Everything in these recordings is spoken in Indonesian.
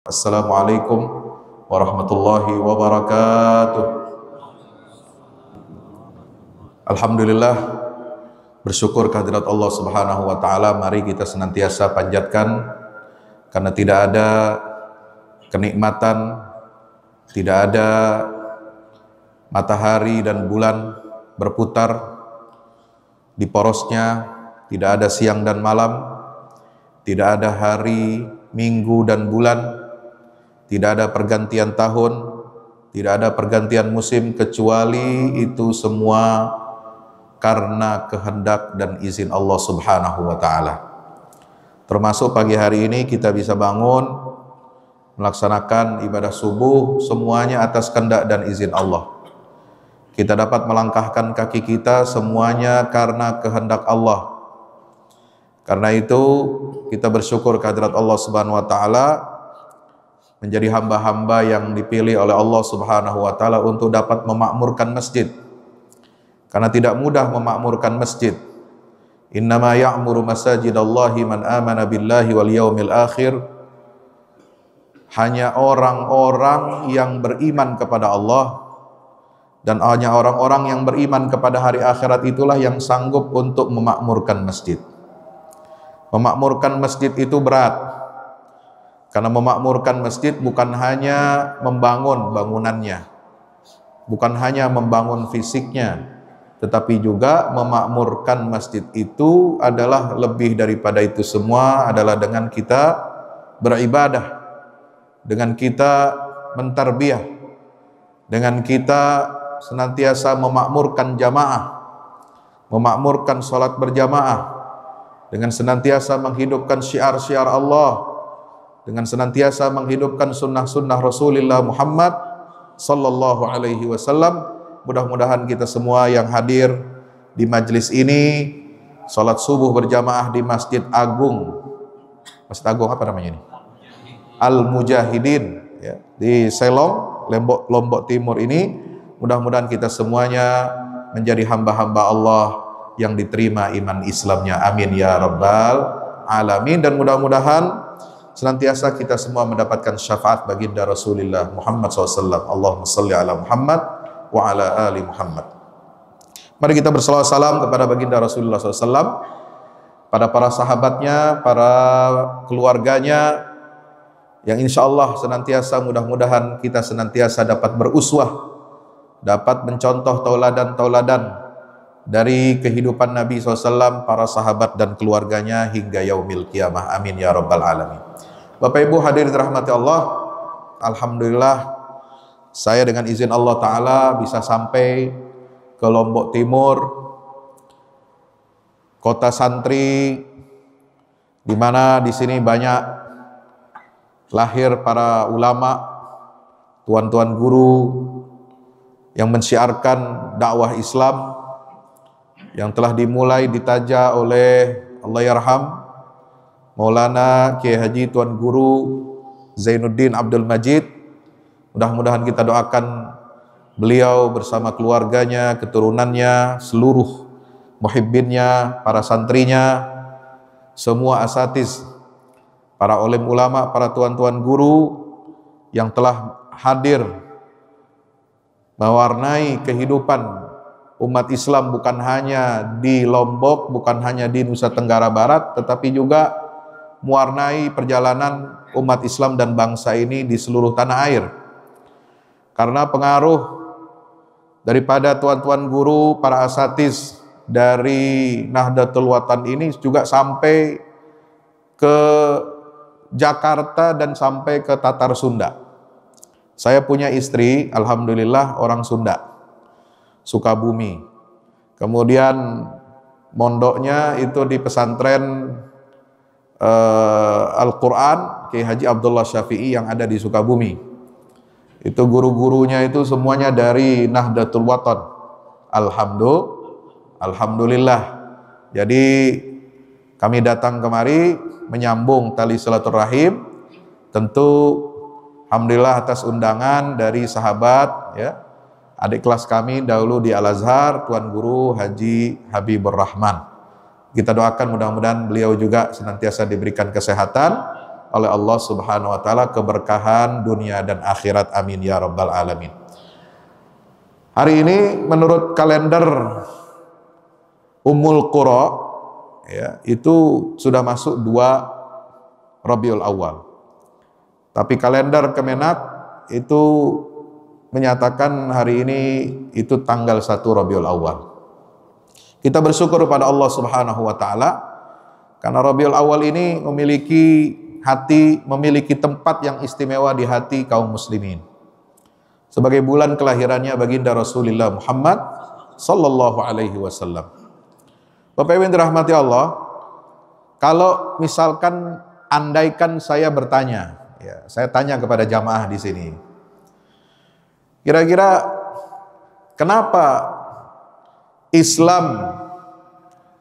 Assalamualaikum warahmatullahi wabarakatuh. Alhamdulillah bersyukur kehadirat Allah Subhanahu wa taala mari kita senantiasa panjatkan karena tidak ada kenikmatan tidak ada matahari dan bulan berputar di porosnya tidak ada siang dan malam tidak ada hari minggu dan bulan tidak ada pergantian tahun, tidak ada pergantian musim kecuali itu semua karena kehendak dan izin Allah Subhanahu wa taala. Termasuk pagi hari ini kita bisa bangun melaksanakan ibadah subuh semuanya atas kehendak dan izin Allah. Kita dapat melangkahkan kaki kita semuanya karena kehendak Allah. Karena itu kita bersyukur kehadirat Allah Subhanahu wa taala menjadi hamba-hamba yang dipilih oleh Allah Subhanahu wa taala untuk dapat memakmurkan masjid. Karena tidak mudah memakmurkan masjid. Innama ya'muru masajidallahi man amana billahi wal yaumil akhir. Hanya orang-orang yang beriman kepada Allah dan hanya orang-orang yang beriman kepada hari akhirat itulah yang sanggup untuk memakmurkan masjid. Memakmurkan masjid itu berat karena memakmurkan masjid bukan hanya membangun bangunannya, bukan hanya membangun fisiknya, tetapi juga memakmurkan masjid itu adalah lebih daripada itu semua adalah dengan kita beribadah, dengan kita mentarbiah, dengan kita senantiasa memakmurkan jamaah, memakmurkan sholat berjamaah, dengan senantiasa menghidupkan syiar-syiar Allah, dengan senantiasa menghidupkan sunnah-sunnah Rasulullah Muhammad sallallahu alaihi wasallam. Mudah-mudahan kita semua yang hadir di majlis ini salat subuh berjamaah di Masjid Agung. Masjid Agung apa namanya ini? Al Mujahidin ya, di Selong, Lombok, Lombok Timur ini. Mudah-mudahan kita semuanya menjadi hamba-hamba Allah yang diterima iman Islamnya. Amin ya rabbal alamin dan mudah-mudahan senantiasa kita semua mendapatkan syafaat baginda Rasulullah Muhammad SAW. Allahumma salli ala Muhammad wa ala ali Muhammad. Mari kita berselawat salam kepada baginda Rasulullah SAW, pada para sahabatnya, para keluarganya, yang insya Allah senantiasa mudah-mudahan kita senantiasa dapat beruswah, dapat mencontoh tauladan-tauladan dari kehidupan Nabi SAW, para sahabat dan keluarganya hingga yaumil kiamah. Amin ya rabbal alamin. Bapak Ibu hadir rahmati Allah, Alhamdulillah saya dengan izin Allah Ta'ala bisa sampai ke Lombok Timur, kota santri, di mana di sini banyak lahir para ulama, tuan-tuan guru yang mensiarkan dakwah Islam yang telah dimulai ditaja oleh Allah Maulana Kiai Haji Tuan Guru Zainuddin Abdul Majid. Mudah-mudahan kita doakan beliau bersama keluarganya, keturunannya, seluruh muhibbinnya, para santrinya, semua asatiz, para olim ulama, para tuan-tuan guru yang telah hadir mewarnai kehidupan umat Islam bukan hanya di Lombok, bukan hanya di Nusa Tenggara Barat, tetapi juga mewarnai perjalanan umat Islam dan bangsa ini di seluruh tanah air. Karena pengaruh daripada tuan-tuan guru, para asatis dari Nahdlatul Watan ini juga sampai ke Jakarta dan sampai ke Tatar Sunda. Saya punya istri, alhamdulillah orang Sunda. Sukabumi. Kemudian mondoknya itu di pesantren uh, Al-Quran Kiai Haji Abdullah Syafi'i yang ada di Sukabumi. Itu guru-gurunya itu semuanya dari Nahdlatul Watan Alhamdulillah. Alhamdulillah. Jadi kami datang kemari menyambung tali silaturahim. Tentu alhamdulillah atas undangan dari sahabat ya. Adik kelas kami dahulu di Al Azhar, Tuan Guru Haji Habibur Rahman. Kita doakan mudah-mudahan beliau juga senantiasa diberikan kesehatan oleh Allah Subhanahu wa taala keberkahan dunia dan akhirat amin ya rabbal alamin. Hari ini menurut kalender umul kuro ya, itu sudah masuk dua Rabiul Awal. Tapi kalender Kemenak itu menyatakan hari ini itu tanggal satu Rabiul Awal. Kita bersyukur kepada Allah Subhanahu wa taala karena Rabiul Awal ini memiliki hati, memiliki tempat yang istimewa di hati kaum muslimin. Sebagai bulan kelahirannya baginda Rasulullah Muhammad sallallahu alaihi wasallam. Bapak Ibu yang dirahmati Allah, kalau misalkan andaikan saya bertanya, ya, saya tanya kepada jamaah di sini. Kira-kira kenapa Islam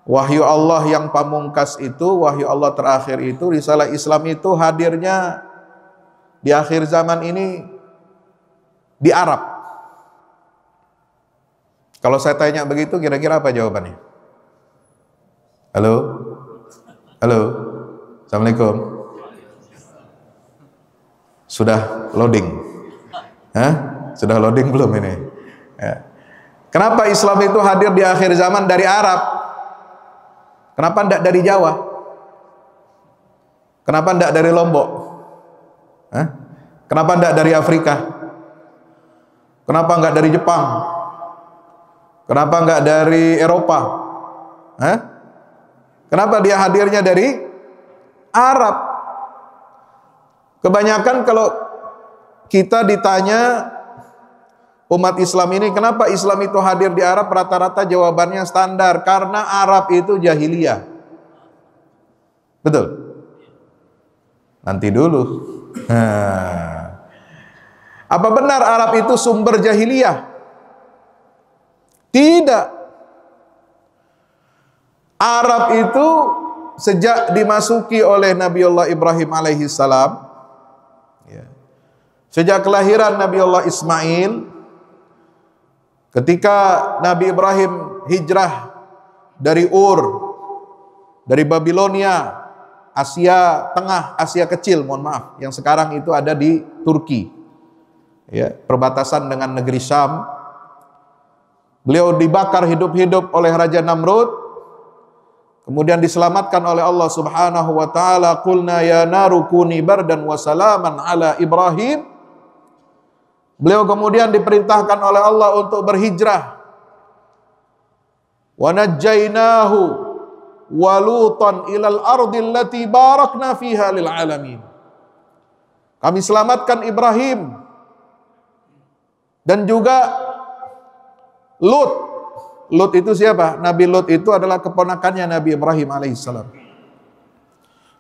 wahyu Allah yang pamungkas itu, wahyu Allah terakhir itu, risalah Islam itu hadirnya di akhir zaman ini di Arab. Kalau saya tanya begitu kira-kira apa jawabannya? Halo? Halo? Assalamualaikum. Sudah loading? Hah? Sudah loading belum ini? Ya. Kenapa Islam itu hadir di akhir zaman dari Arab? Kenapa tidak dari Jawa? Kenapa tidak dari Lombok? Hah? Kenapa tidak dari Afrika? Kenapa nggak dari Jepang? Kenapa nggak dari Eropa? Hah? Kenapa dia hadirnya dari Arab? Kebanyakan kalau kita ditanya umat Islam ini kenapa Islam itu hadir di Arab rata-rata jawabannya standar karena Arab itu jahiliyah. Betul. Nanti dulu. Apa benar Arab itu sumber jahiliyah? Tidak. Arab itu sejak dimasuki oleh Nabi Allah Ibrahim alaihi salam, ya, sejak kelahiran Nabi Allah Ismail, Ketika Nabi Ibrahim hijrah dari Ur, dari Babilonia, Asia Tengah, Asia Kecil, mohon maaf, yang sekarang itu ada di Turki. Ya, perbatasan dengan negeri Syam. Beliau dibakar hidup-hidup oleh Raja Namrud. Kemudian diselamatkan oleh Allah Subhanahu wa taala, "Qulna ya naru kuni bardan wa salaman ala Ibrahim." Beliau kemudian diperintahkan oleh Allah untuk berhijrah. Wa najjainahu ilal ardi allati barakna fiha lil alamin. Kami selamatkan Ibrahim dan juga Lut. Lut itu siapa? Nabi Lut itu adalah keponakannya Nabi Ibrahim alaihissalam.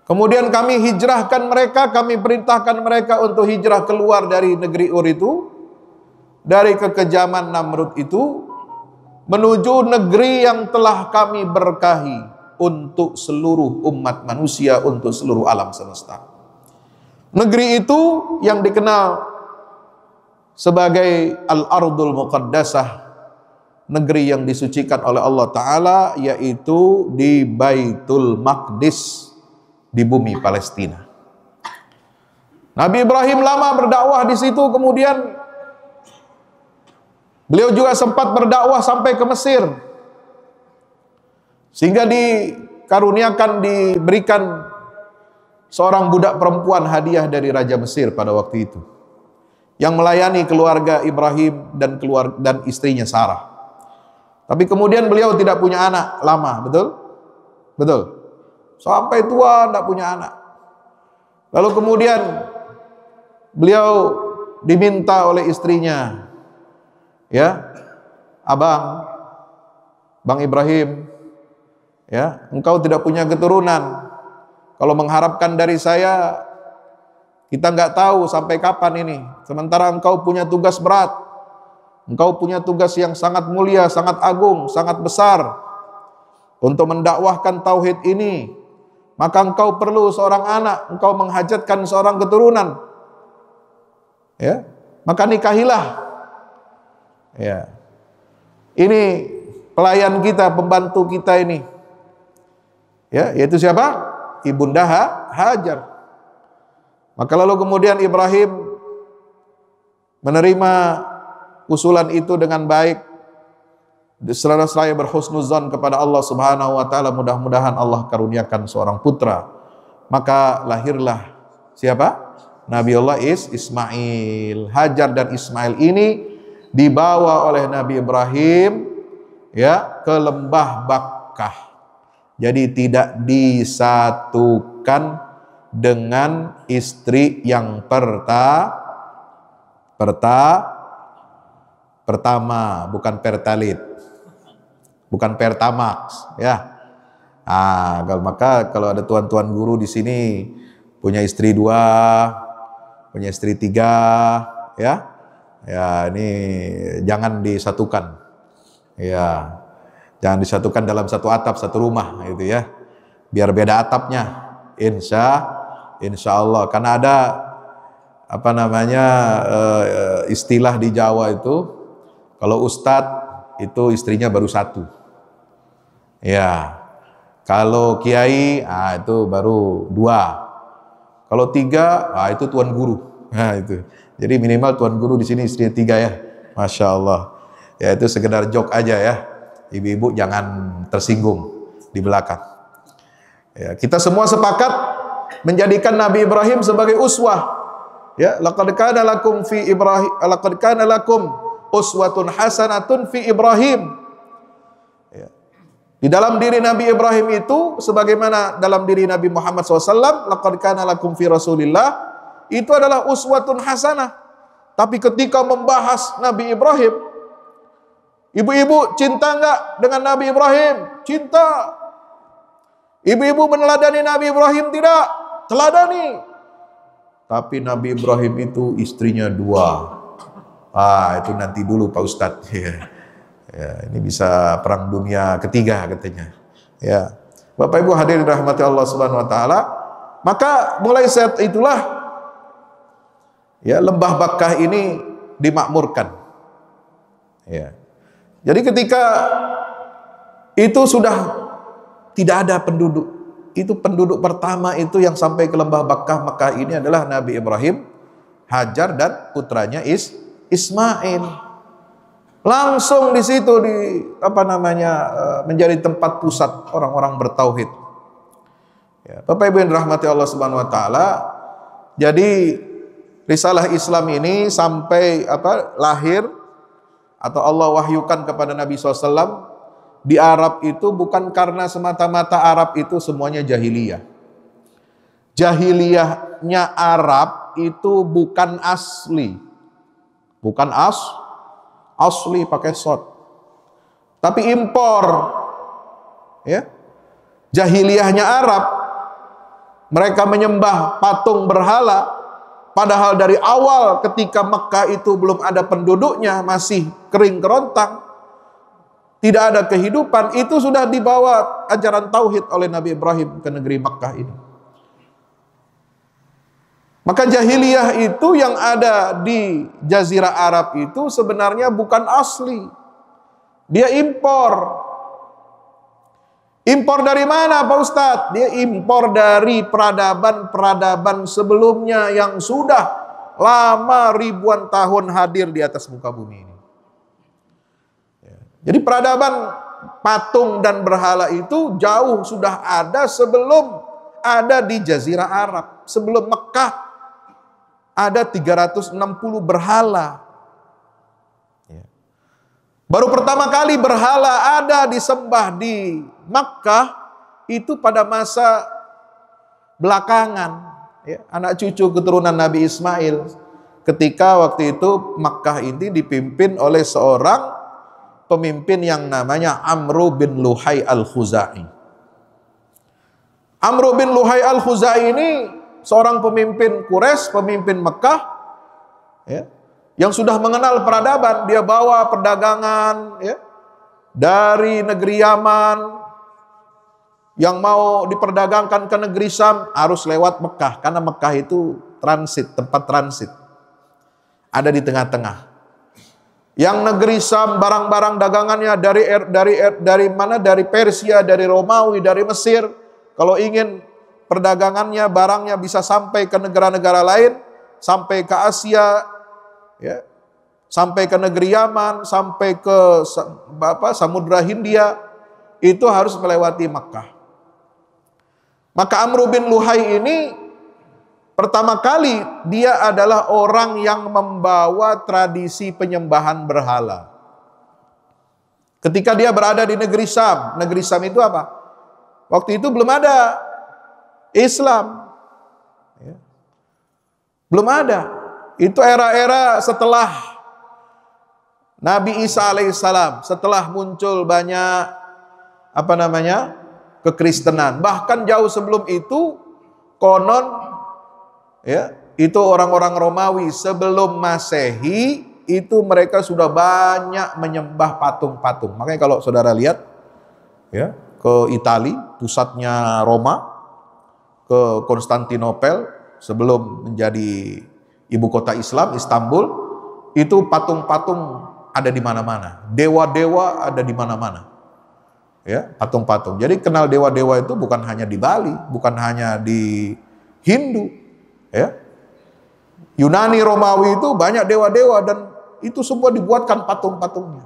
Kemudian kami hijrahkan mereka, kami perintahkan mereka untuk hijrah keluar dari negeri Ur itu, dari kekejaman Namrud itu, menuju negeri yang telah kami berkahi untuk seluruh umat manusia, untuk seluruh alam semesta. Negeri itu yang dikenal sebagai Al-Ardul Muqaddasah, negeri yang disucikan oleh Allah Ta'ala, yaitu di Baitul Maqdis di bumi Palestina. Nabi Ibrahim lama berdakwah di situ, kemudian beliau juga sempat berdakwah sampai ke Mesir, sehingga dikaruniakan diberikan seorang budak perempuan hadiah dari Raja Mesir pada waktu itu, yang melayani keluarga Ibrahim dan keluar dan istrinya Sarah. Tapi kemudian beliau tidak punya anak lama, betul? Betul. Sampai tua tidak punya anak. Lalu kemudian beliau diminta oleh istrinya, ya, abang, bang Ibrahim, ya, engkau tidak punya keturunan. Kalau mengharapkan dari saya, kita nggak tahu sampai kapan ini. Sementara engkau punya tugas berat, engkau punya tugas yang sangat mulia, sangat agung, sangat besar untuk mendakwahkan tauhid ini maka engkau perlu seorang anak, engkau menghajatkan seorang keturunan. Ya, maka nikahilah. Ya. Ini pelayan kita, pembantu kita ini. Ya, yaitu siapa? Ibunda Hajar. Maka lalu kemudian Ibrahim menerima usulan itu dengan baik Selana saya berhusnuzan kepada Allah Subhanahu wa taala, mudah-mudahan Allah karuniakan seorang putra. Maka lahirlah siapa? Nabi Allah Is Ismail. Hajar dan Ismail ini dibawa oleh Nabi Ibrahim ya ke lembah Bakkah. Jadi tidak disatukan dengan istri yang perta perta pertama bukan pertalit bukan Pertamax ya. Ah, kalau maka kalau ada tuan-tuan guru di sini punya istri dua, punya istri tiga, ya, ya ini jangan disatukan, ya, jangan disatukan dalam satu atap satu rumah gitu ya, biar beda atapnya, insya, insya Allah, karena ada apa namanya eh, eh, istilah di Jawa itu kalau ustadz itu istrinya baru satu Ya. Kalau kiai, ah itu baru dua. Kalau tiga, ah itu tuan guru. Nah, itu. Jadi minimal tuan guru di sini istri tiga ya. Masya Allah. Ya itu sekedar jok aja ya. Ibu-ibu jangan tersinggung di belakang. Ya, kita semua sepakat menjadikan Nabi Ibrahim sebagai uswah. Ya, laqad kana lakum fi Ibrahim laqad kana lakum uswatun hasanatun fi Ibrahim. Di dalam diri Nabi Ibrahim itu sebagaimana dalam diri Nabi Muhammad SAW laqad kana lakum fi Rasulillah itu adalah uswatun hasanah. Tapi ketika membahas Nabi Ibrahim ibu-ibu cinta enggak dengan Nabi Ibrahim? Cinta. Ibu-ibu meneladani Nabi Ibrahim tidak? Teladani. Tapi Nabi Ibrahim itu istrinya dua. Ah, itu nanti dulu Pak Ustadz. Ya, ini bisa perang dunia ketiga katanya. Ya. Bapak Ibu hadirin rahmati Allah Subhanahu wa taala, maka mulai saat itulah ya lembah Bakkah ini dimakmurkan. Ya. Jadi ketika itu sudah tidak ada penduduk. Itu penduduk pertama itu yang sampai ke lembah Bakkah Mekah ini adalah Nabi Ibrahim, Hajar dan putranya Is Ismail. Langsung di situ di apa namanya eh, menjadi tempat pusat orang-orang bertauhid. Ya, Bapak Ibu yang dirahmati Allah Subhanahu wa taala, jadi risalah Islam ini sampai apa lahir atau Allah wahyukan kepada Nabi SAW di Arab itu bukan karena semata-mata Arab itu semuanya jahiliyah. Jahiliyahnya Arab itu bukan asli. Bukan as, asli pakai sod. Tapi impor ya. Jahiliyahnya Arab mereka menyembah patung berhala padahal dari awal ketika Mekah itu belum ada penduduknya masih kering kerontang tidak ada kehidupan itu sudah dibawa ajaran tauhid oleh Nabi Ibrahim ke negeri Mekah ini. Maka jahiliyah itu yang ada di jazirah Arab itu sebenarnya bukan asli. Dia impor. Impor dari mana Pak Ustadz? Dia impor dari peradaban-peradaban sebelumnya yang sudah lama ribuan tahun hadir di atas muka bumi ini. Ya. Jadi peradaban patung dan berhala itu jauh sudah ada sebelum ada di jazirah Arab. Sebelum Mekah ada 360 berhala. Ya. Baru pertama kali berhala ada disembah di Makkah itu pada masa belakangan ya, anak cucu keturunan Nabi Ismail ketika waktu itu Makkah ini dipimpin oleh seorang pemimpin yang namanya Amru bin Luhai al-Khuzai. Amru bin Luhai al-Khuzai ini seorang pemimpin Quraisy, pemimpin Mekah, ya, yang sudah mengenal peradaban, dia bawa perdagangan ya, dari negeri Yaman yang mau diperdagangkan ke negeri Sam harus lewat Mekah karena Mekah itu transit, tempat transit. Ada di tengah-tengah. Yang negeri Sam barang-barang dagangannya dari er-, dari er-, dari mana? Dari Persia, dari Romawi, dari Mesir. Kalau ingin perdagangannya, barangnya bisa sampai ke negara-negara lain, sampai ke Asia, ya, sampai ke negeri Yaman, sampai ke apa, Samudra Hindia, itu harus melewati Mekah. Maka Amr bin Luhai ini pertama kali dia adalah orang yang membawa tradisi penyembahan berhala. Ketika dia berada di negeri Sam, negeri Sam itu apa? Waktu itu belum ada Islam. Ya. Belum ada. Itu era-era setelah Nabi Isa alaihissalam, setelah muncul banyak apa namanya kekristenan. Bahkan jauh sebelum itu, konon ya itu orang-orang Romawi sebelum masehi itu mereka sudah banyak menyembah patung-patung. Makanya kalau saudara lihat ya ke Italia pusatnya Roma, ke Konstantinopel sebelum menjadi ibu kota Islam Istanbul itu patung-patung ada di mana-mana, dewa-dewa ada di mana-mana. Ya, patung-patung. Jadi kenal dewa-dewa itu bukan hanya di Bali, bukan hanya di Hindu, ya. Yunani Romawi itu banyak dewa-dewa dan itu semua dibuatkan patung-patungnya.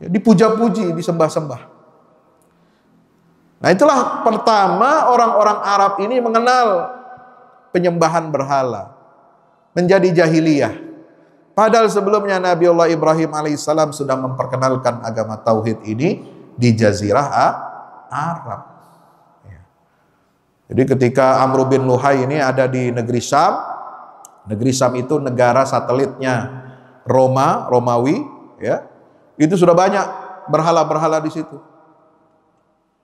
Ya, dipuja-puji, disembah-sembah. Nah itulah pertama orang-orang Arab ini mengenal penyembahan berhala. Menjadi jahiliyah. Padahal sebelumnya Nabi Allah Ibrahim alaihissalam sudah memperkenalkan agama Tauhid ini di Jazirah ah, Arab. Ya. Jadi ketika Amr bin Luhai ini ada di negeri Syam, negeri Syam itu negara satelitnya Roma, Romawi, ya. Itu sudah banyak berhala-berhala di situ.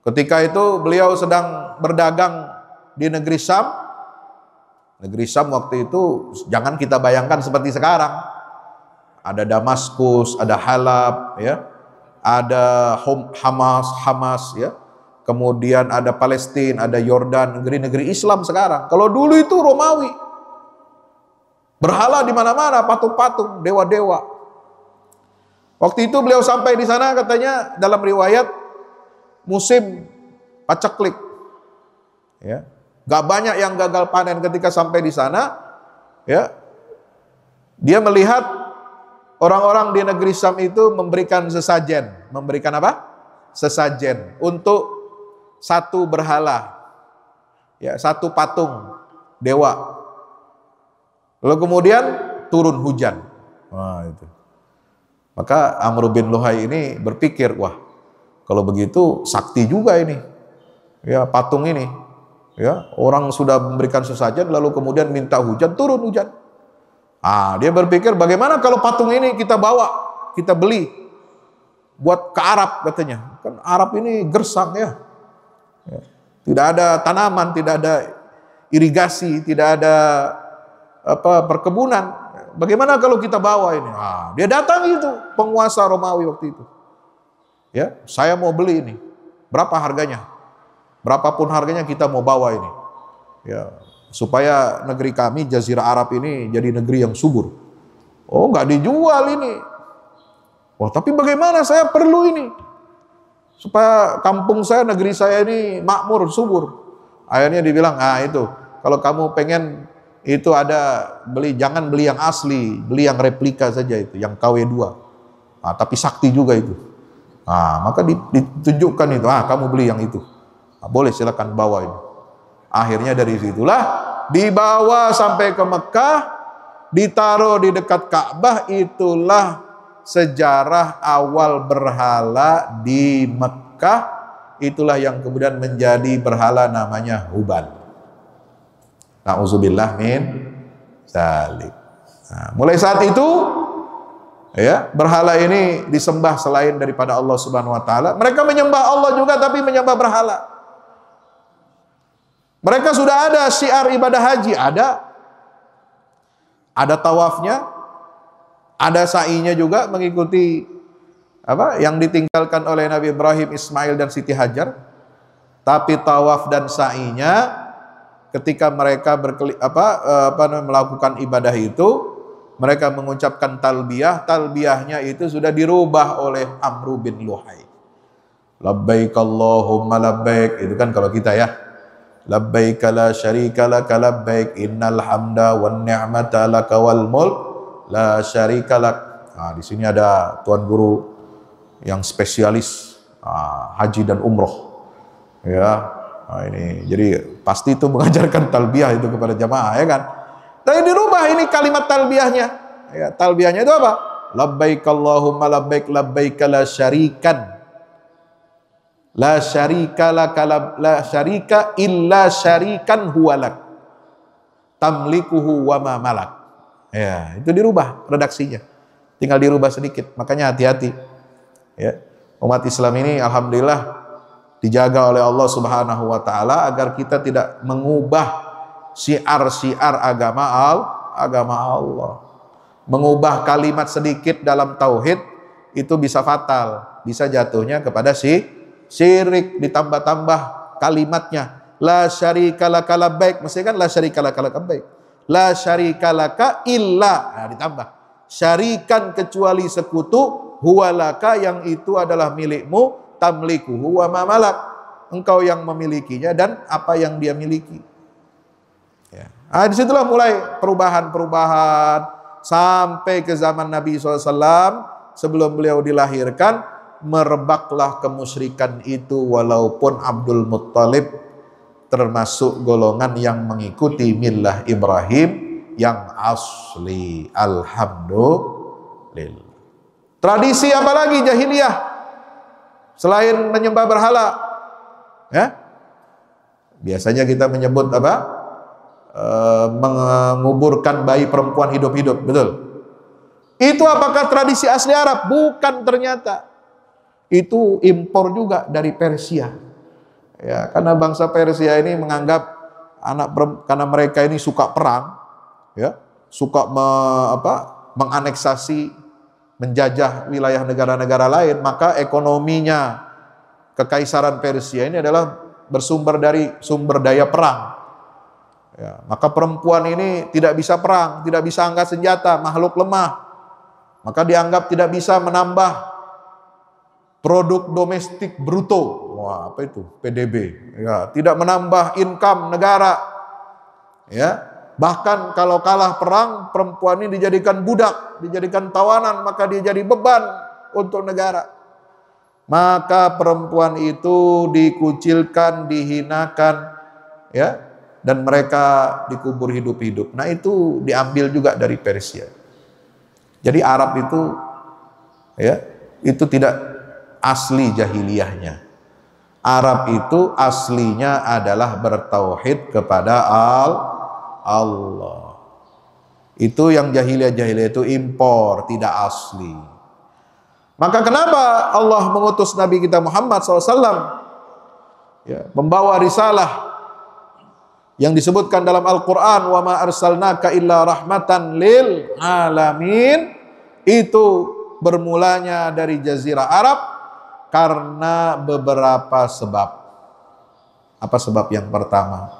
Ketika itu beliau sedang berdagang di negeri Sam. Negeri Sam waktu itu jangan kita bayangkan seperti sekarang. Ada Damaskus, ada Halab, ya. Ada Hamas, Hamas, ya. Kemudian ada Palestina, ada Yordan, negeri-negeri Islam sekarang. Kalau dulu itu Romawi. Berhala di mana-mana, patung-patung, dewa-dewa. Waktu itu beliau sampai di sana katanya dalam riwayat musim paceklik. Ya. Gak banyak yang gagal panen ketika sampai di sana. Ya. Dia melihat orang-orang di negeri Sam itu memberikan sesajen. Memberikan apa? Sesajen untuk satu berhala. Ya, satu patung dewa. Lalu kemudian turun hujan. Wah, itu. Maka Amr bin Luhai ini berpikir, wah kalau begitu sakti juga ini. Ya, patung ini. Ya, orang sudah memberikan sesajen lalu kemudian minta hujan, turun hujan. Ah, dia berpikir bagaimana kalau patung ini kita bawa, kita beli buat ke Arab katanya. Kan Arab ini gersang ya. ya tidak ada tanaman, tidak ada irigasi, tidak ada apa perkebunan. Bagaimana kalau kita bawa ini? Ah, dia datang itu penguasa Romawi waktu itu. Ya, saya mau beli ini. Berapa harganya? Berapapun harganya kita mau bawa ini. Ya, supaya negeri kami Jazirah Arab ini jadi negeri yang subur. Oh, nggak dijual ini. Wah, tapi bagaimana saya perlu ini? Supaya kampung saya, negeri saya ini makmur, subur. Akhirnya dibilang, ah itu, kalau kamu pengen itu ada beli, jangan beli yang asli, beli yang replika saja itu, yang KW2. Nah, tapi sakti juga itu. Nah, maka ditunjukkan itu, ah kamu beli yang itu. Nah, boleh silakan bawa ini. Akhirnya dari situlah dibawa sampai ke Mekah, ditaruh di dekat Ka'bah itulah sejarah awal berhala di Mekah. Itulah yang kemudian menjadi berhala namanya Huban. Nauzubillah min salik. Nah, mulai saat itu Ya, berhala ini disembah selain daripada Allah Subhanahu wa taala. Mereka menyembah Allah juga tapi menyembah berhala. Mereka sudah ada syiar ibadah haji, ada. Ada tawafnya, ada sa'inya juga mengikuti apa yang ditinggalkan oleh Nabi Ibrahim, Ismail dan Siti Hajar. Tapi tawaf dan sa'inya ketika mereka berkeli, apa, eh, apa melakukan ibadah itu mereka mengucapkan talbiyah, talbiyahnya itu sudah dirubah oleh Amru bin Luhai. Labbaik Allahumma labbaik, itu kan kalau kita ya. Labbaik la syarika laka labbaik, innal hamda wan ni'mata laka wal mulk, la syarika lak. Nah, di sini ada tuan guru yang spesialis ah, haji dan umroh. Ya, nah, ini jadi pasti itu mengajarkan talbiyah itu kepada jamaah ya kan. Tapi dirubah ini kalimat talbiyahnya. Ya, talbiyahnya itu apa? Labbaik Allahumma labbaik labbaik la syarikan. La syarika la kalab la syarika illa syarikan huwalak. Tamlikuhu wa ma malak. Ya, itu dirubah redaksinya. Tinggal dirubah sedikit. Makanya hati-hati. Ya. Umat Islam ini alhamdulillah dijaga oleh Allah Subhanahu wa taala agar kita tidak mengubah Siar siar agama al agama Allah. Mengubah kalimat sedikit dalam tauhid itu bisa fatal, bisa jatuhnya kepada si syirik ditambah-tambah kalimatnya la syarika laka baik mesti kan la syarika laka baik la syarika laka illa nah, ditambah syarikan kecuali sekutu huwalaka yang itu adalah milikmu tamliku huwa mamalak. engkau yang memilikinya dan apa yang dia miliki Nah, disitulah mulai perubahan-perubahan sampai ke zaman Nabi SAW sebelum beliau dilahirkan merebaklah kemusyrikan itu walaupun Abdul Muttalib termasuk golongan yang mengikuti millah Ibrahim yang asli alhamdulillah tradisi apa lagi jahiliyah selain menyembah berhala ya biasanya kita menyebut apa Eh, menguburkan bayi perempuan hidup-hidup, betul? Itu apakah tradisi asli Arab? Bukan ternyata. Itu impor juga dari Persia. Ya, karena bangsa Persia ini menganggap anak karena mereka ini suka perang, ya, suka me, apa, menganeksasi, menjajah wilayah negara-negara lain, maka ekonominya kekaisaran Persia ini adalah bersumber dari sumber daya perang. Ya, maka perempuan ini tidak bisa perang, tidak bisa angkat senjata, makhluk lemah. Maka dianggap tidak bisa menambah produk domestik bruto. Wah, apa itu? PDB. Ya, tidak menambah income negara. Ya. Bahkan kalau kalah perang, perempuan ini dijadikan budak, dijadikan tawanan, maka dia jadi beban untuk negara. Maka perempuan itu dikucilkan, dihinakan, ya, dan mereka dikubur hidup-hidup. Nah, itu diambil juga dari Persia. Jadi Arab itu ya, itu tidak asli jahiliyahnya. Arab itu aslinya adalah bertauhid kepada al Allah. Itu yang jahiliyah-jahiliyah itu impor, tidak asli. Maka kenapa Allah mengutus Nabi kita Muhammad SAW ya, membawa risalah yang disebutkan dalam Al-Qur'an wa ma arsalnaka illa rahmatan lil alamin itu bermulanya dari jazirah Arab karena beberapa sebab. Apa sebab yang pertama?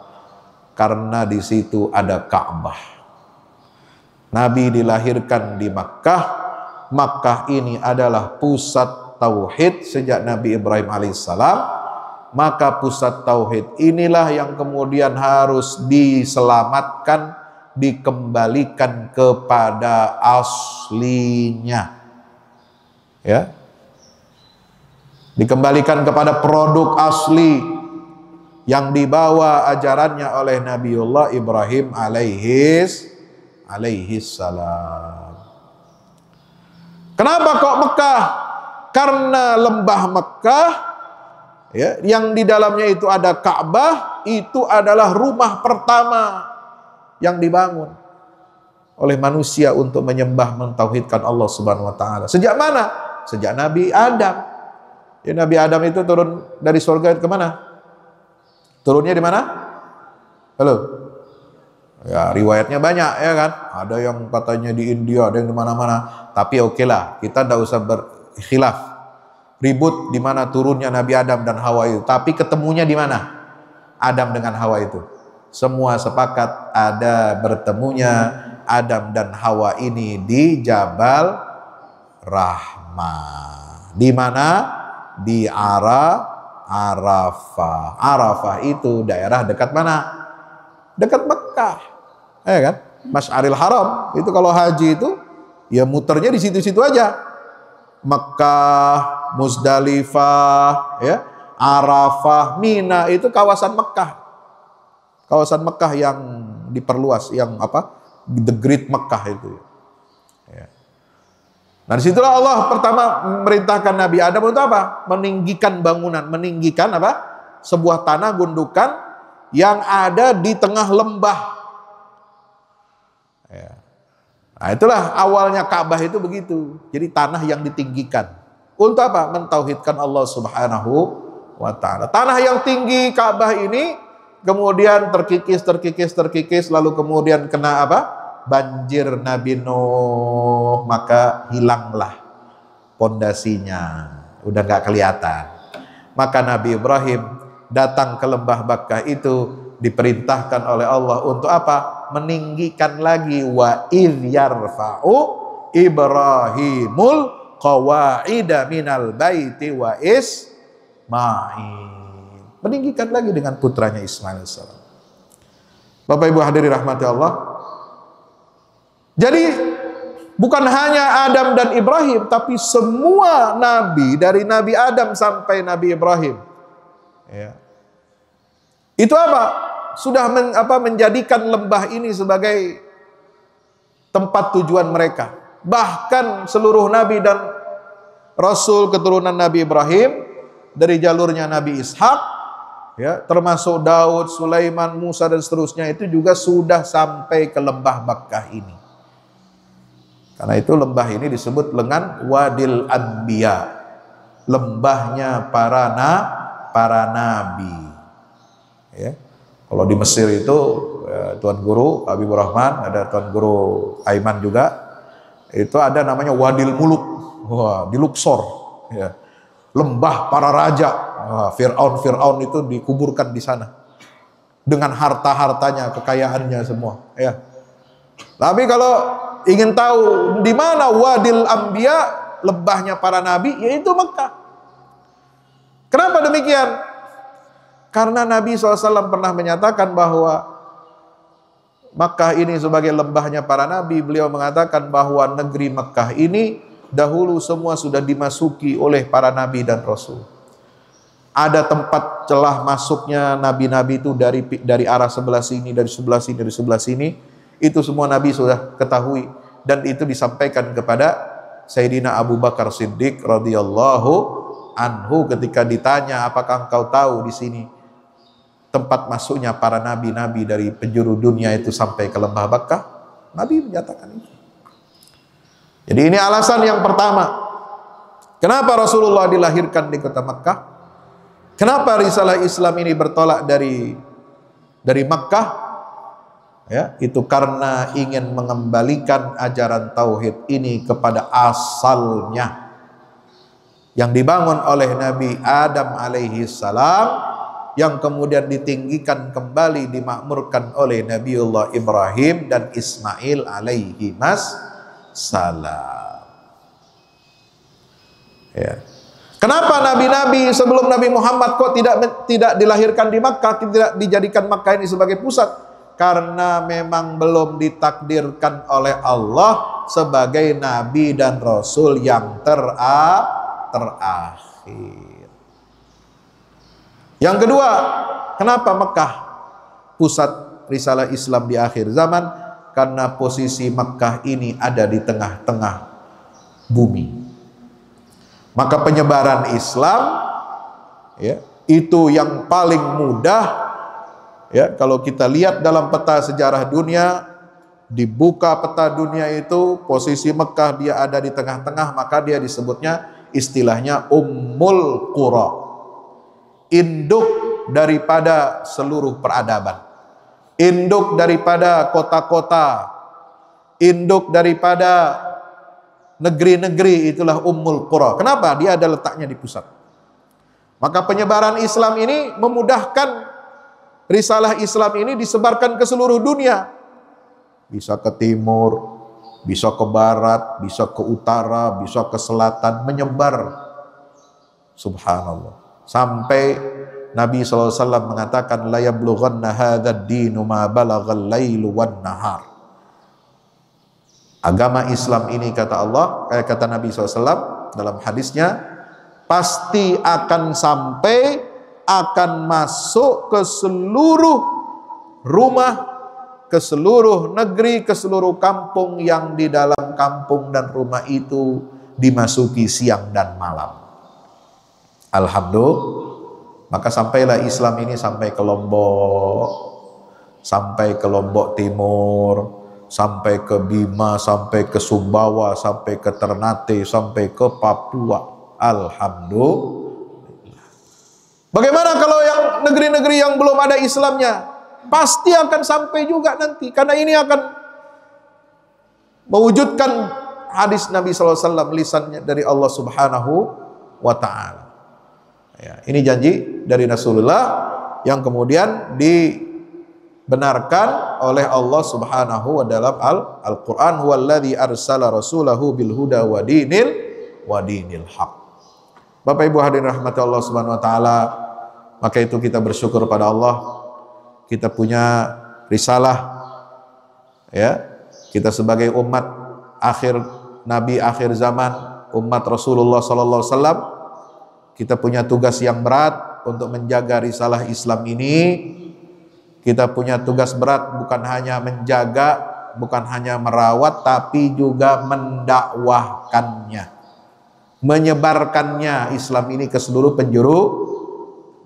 Karena di situ ada Ka'bah. Nabi dilahirkan di Makkah. Makkah ini adalah pusat tauhid sejak Nabi Ibrahim alaihissalam maka pusat tauhid inilah yang kemudian harus diselamatkan, dikembalikan kepada aslinya. Ya. Dikembalikan kepada produk asli yang dibawa ajarannya oleh Nabiullah Ibrahim alaihis alaihis salam. Kenapa kok Mekah? Karena lembah Mekah Ya, yang di dalamnya itu ada Ka'bah, itu adalah rumah pertama yang dibangun oleh manusia untuk menyembah mentauhidkan Allah Subhanahu wa taala. Sejak mana? Sejak Nabi Adam. Ya, Nabi Adam itu turun dari surga ke mana? Turunnya di mana? Halo. Ya, riwayatnya banyak ya kan. Ada yang katanya di India, ada yang di mana-mana. Tapi oke okay lah, kita tidak usah berkhilaf ribut di mana turunnya Nabi Adam dan Hawa itu. Tapi ketemunya di mana? Adam dengan Hawa itu. Semua sepakat ada bertemunya Adam dan Hawa ini di Jabal Rahmah. Di mana? Di arah Arafah. Arafah itu daerah dekat mana? Dekat Mekah. Ya kan? Mas'aril Haram itu kalau haji itu ya muternya di situ-situ aja. Mekah, Musdalifah, ya, Arafah, Mina itu kawasan Mekah. Kawasan Mekah yang diperluas, yang apa? The Great Mekah itu. Ya. ya. Nah disitulah Allah pertama memerintahkan Nabi Adam untuk apa? Meninggikan bangunan, meninggikan apa? Sebuah tanah gundukan yang ada di tengah lembah. Ya. Nah itulah awalnya Ka'bah itu begitu. Jadi tanah yang ditinggikan. Untuk apa? Mentauhidkan Allah Subhanahu wa taala. Tanah yang tinggi Ka'bah ini kemudian terkikis, terkikis, terkikis lalu kemudian kena apa? Banjir Nabi Nuh, maka hilanglah pondasinya. Udah gak kelihatan. Maka Nabi Ibrahim datang ke lembah Bakkah itu diperintahkan oleh Allah untuk apa? Meninggikan lagi wa idh yarfa'u Ibrahimul qawaida minal baiti wa Ismail. Meninggikan lagi dengan putranya Ismail salam. Bapak Ibu hadirin rahmati Allah. Jadi bukan hanya Adam dan Ibrahim tapi semua nabi dari nabi Adam sampai nabi Ibrahim. Ya. Itu apa? Sudah men, apa menjadikan lembah ini sebagai tempat tujuan mereka bahkan seluruh nabi dan rasul keturunan Nabi Ibrahim dari jalurnya Nabi Ishak ya termasuk Daud, Sulaiman, Musa dan seterusnya itu juga sudah sampai ke lembah Bakkah ini. Karena itu lembah ini disebut lengan Wadil Anbiya. Lembahnya para na, para nabi. Ya. Kalau di Mesir itu ya, Tuan Guru Habibur Rahman, ada Tuan Guru Aiman juga itu ada namanya Wadil Muluk. Wah, di Luxor. Ya. Lembah para raja. Fir'aun-Fir'aun itu dikuburkan di sana. Dengan harta-hartanya, kekayaannya semua. Ya. Tapi kalau ingin tahu di mana Wadil Ambia, lembahnya para nabi, yaitu Mekah. Kenapa demikian? Karena Nabi SAW pernah menyatakan bahwa Makkah ini sebagai lembahnya para nabi, beliau mengatakan bahwa negeri Makkah ini dahulu semua sudah dimasuki oleh para nabi dan rasul. Ada tempat celah masuknya nabi-nabi itu dari dari arah sebelah sini, dari sebelah sini, dari sebelah sini. Itu semua nabi sudah ketahui dan itu disampaikan kepada Sayyidina Abu Bakar Siddiq radhiyallahu anhu ketika ditanya apakah engkau tahu di sini tempat masuknya para nabi-nabi dari penjuru dunia itu sampai ke lembah Bakkah, Nabi menyatakan itu. Jadi ini alasan yang pertama. Kenapa Rasulullah dilahirkan di kota Mekah? Kenapa risalah Islam ini bertolak dari dari Mekah? Ya, itu karena ingin mengembalikan ajaran tauhid ini kepada asalnya yang dibangun oleh Nabi Adam alaihi salam yang kemudian ditinggikan kembali dimakmurkan oleh Nabiullah Ibrahim dan Ismail alaihi mas salam. Ya. Kenapa nabi-nabi sebelum Nabi Muhammad kok tidak tidak dilahirkan di Makkah, tidak dijadikan Makkah ini sebagai pusat? Karena memang belum ditakdirkan oleh Allah sebagai nabi dan rasul yang terakhir. Yang kedua, kenapa Mekah pusat risalah Islam di akhir zaman? Karena posisi Mekah ini ada di tengah-tengah bumi. Maka penyebaran Islam ya, itu yang paling mudah ya kalau kita lihat dalam peta sejarah dunia dibuka peta dunia itu posisi Mekah dia ada di tengah-tengah maka dia disebutnya istilahnya Ummul Qura induk daripada seluruh peradaban, induk daripada kota-kota, induk daripada negeri-negeri itulah Ummul Qura. Kenapa? Dia ada letaknya di pusat. Maka penyebaran Islam ini memudahkan risalah Islam ini disebarkan ke seluruh dunia. Bisa ke timur, bisa ke barat, bisa ke utara, bisa ke selatan, menyebar. Subhanallah. Sampai Nabi SAW mengatakan layablughanna hadha dinu ma balagal laylu wan nahar. Agama Islam ini kata Allah, kayak eh, kata Nabi SAW dalam hadisnya, pasti akan sampai akan masuk ke seluruh rumah ke seluruh negeri, ke seluruh kampung yang di dalam kampung dan rumah itu dimasuki siang dan malam. Alhamdulillah. Maka sampailah Islam ini sampai ke Lombok, sampai ke Lombok Timur, sampai ke Bima, sampai ke Sumbawa, sampai ke Ternate, sampai ke Papua. Alhamdulillah. Bagaimana kalau yang negeri-negeri yang belum ada Islamnya? Pasti akan sampai juga nanti karena ini akan mewujudkan hadis Nabi SAW lisannya dari Allah Subhanahu wa taala. Ya, ini janji dari Rasulullah yang kemudian dibenarkan oleh Allah Subhanahu wa dalam Al-Qur'an Al huwallazi arsala rasulahu bil huda wa dinil wa dinil haq. Bapak Ibu hadirin rahmati Allah Subhanahu wa taala, maka itu kita bersyukur pada Allah. Kita punya risalah ya. Kita sebagai umat akhir nabi akhir zaman, umat Rasulullah sallallahu alaihi wasallam kita punya tugas yang berat untuk menjaga risalah Islam ini. Kita punya tugas berat bukan hanya menjaga, bukan hanya merawat, tapi juga mendakwahkannya. Menyebarkannya Islam ini ke seluruh penjuru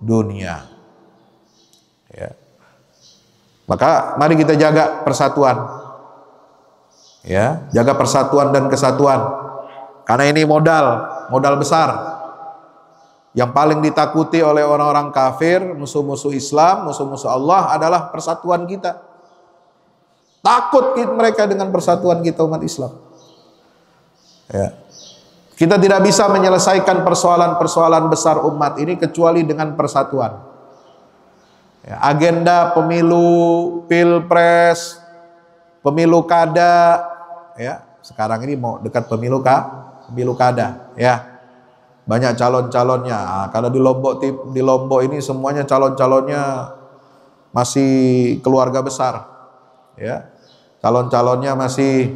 dunia. Ya. Maka mari kita jaga persatuan. Ya, jaga persatuan dan kesatuan. Karena ini modal, modal besar. Yang paling ditakuti oleh orang-orang kafir, musuh-musuh Islam, musuh-musuh Allah adalah persatuan kita. Takut mereka dengan persatuan kita umat Islam. Ya. Kita tidak bisa menyelesaikan persoalan-persoalan besar umat ini kecuali dengan persatuan. Ya, agenda pemilu, pilpres, pemilu kada, ya sekarang ini mau dekat pemilu ka, pemilu kada, ya banyak calon-calonnya. Nah, kalau di Lombok di Lombok ini semuanya calon-calonnya masih keluarga besar, ya. Calon-calonnya masih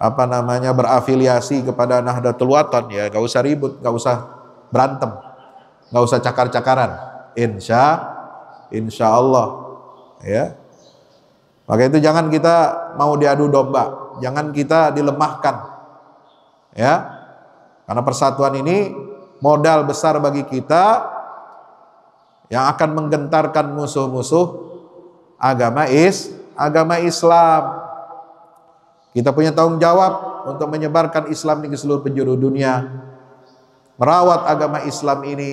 apa namanya berafiliasi kepada Nahdlatul wathon ya, gak usah ribut, gak usah berantem, gak usah cakar-cakaran. Insya, insya Allah, ya. Maka itu jangan kita mau diadu domba, jangan kita dilemahkan, ya karena persatuan ini modal besar bagi kita yang akan menggentarkan musuh-musuh agama is agama Islam. Kita punya tanggung jawab untuk menyebarkan Islam di seluruh penjuru dunia. Merawat agama Islam ini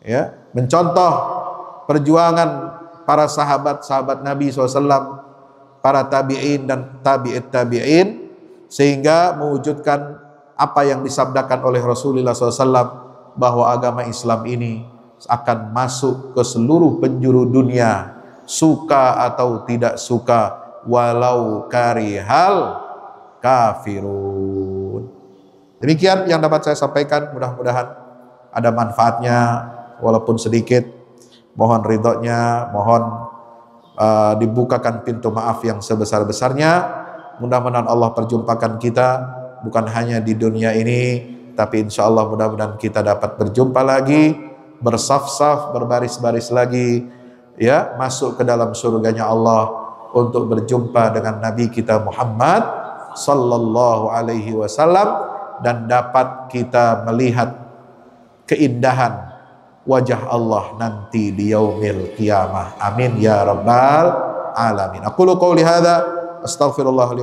ya, mencontoh perjuangan para sahabat-sahabat Nabi SAW, para tabi'in dan tabi'it tabi'in sehingga mewujudkan apa yang disabdakan oleh Rasulullah SAW bahwa agama Islam ini akan masuk ke seluruh penjuru dunia suka atau tidak suka walau karihal kafirun demikian yang dapat saya sampaikan mudah-mudahan ada manfaatnya walaupun sedikit mohon ridhonya mohon uh, dibukakan pintu maaf yang sebesar-besarnya mudah-mudahan Allah perjumpakan kita bukan hanya di dunia ini, tapi insya Allah mudah-mudahan kita dapat berjumpa lagi, bersaf-saf, berbaris-baris lagi, ya masuk ke dalam surganya Allah untuk berjumpa dengan Nabi kita Muhammad Sallallahu Alaihi Wasallam dan dapat kita melihat keindahan wajah Allah nanti di yaumil qiyamah. Amin ya rabbal alamin. Aku qauli hadza astaghfirullah li